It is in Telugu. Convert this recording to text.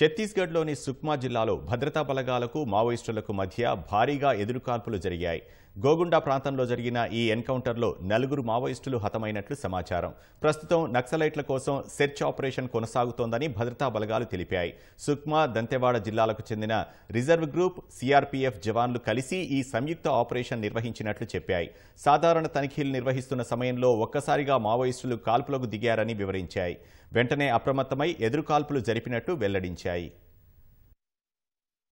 ఛత్తీస్గఢ్లోని సుక్మా జిల్లాలో భద్రతా బలగాలకు మావోయిస్టులకు మధ్య భారీగా ఎదురుకాల్పులు జరిగాయి గోగుండా ప్రాంతంలో జరిగిన ఈ ఎన్కౌంటర్లో నలుగురు మావోయిస్టులు హతమైనట్లు సమాచారం ప్రస్తుతం నక్సలైట్ల కోసం సెర్చ్ ఆపరేషన్ కొనసాగుతోందని భద్రతా బలగాలు తెలిపాయి సుక్మా దంతెవాడ జిల్లాలకు చెందిన రిజర్వ్ గ్రూప్ సీఆర్పీఎఫ్ జవాన్లు కలిసి ఈ సంయుక్త ఆపరేషన్ నిర్వహించినట్లు చెప్పాయి సాధారణ తనిఖీలు నిర్వహిస్తున్న సమయంలో ఒక్కసారిగా మావోయిస్టులు కాల్పులకు దిగారని వివరించాయి వెంటనే అప్రమత్తమై ఎదురుకాల్పులు జరిపినట్టు వెల్లడించాయి